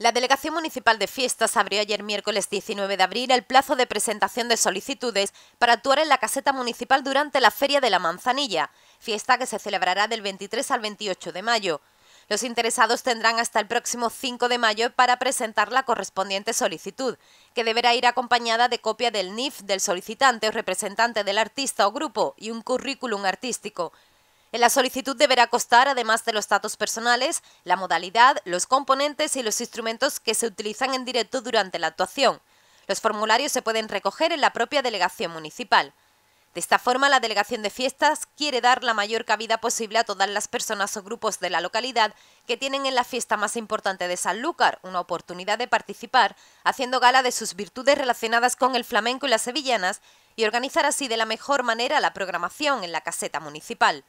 La Delegación Municipal de Fiestas abrió ayer miércoles 19 de abril el plazo de presentación de solicitudes para actuar en la caseta municipal durante la Feria de la Manzanilla, fiesta que se celebrará del 23 al 28 de mayo. Los interesados tendrán hasta el próximo 5 de mayo para presentar la correspondiente solicitud, que deberá ir acompañada de copia del NIF del solicitante o representante del artista o grupo y un currículum artístico, en la solicitud deberá costar, además de los datos personales, la modalidad, los componentes y los instrumentos que se utilizan en directo durante la actuación. Los formularios se pueden recoger en la propia delegación municipal. De esta forma, la Delegación de Fiestas quiere dar la mayor cabida posible a todas las personas o grupos de la localidad que tienen en la fiesta más importante de Sanlúcar una oportunidad de participar, haciendo gala de sus virtudes relacionadas con el flamenco y las sevillanas, y organizar así de la mejor manera la programación en la caseta municipal.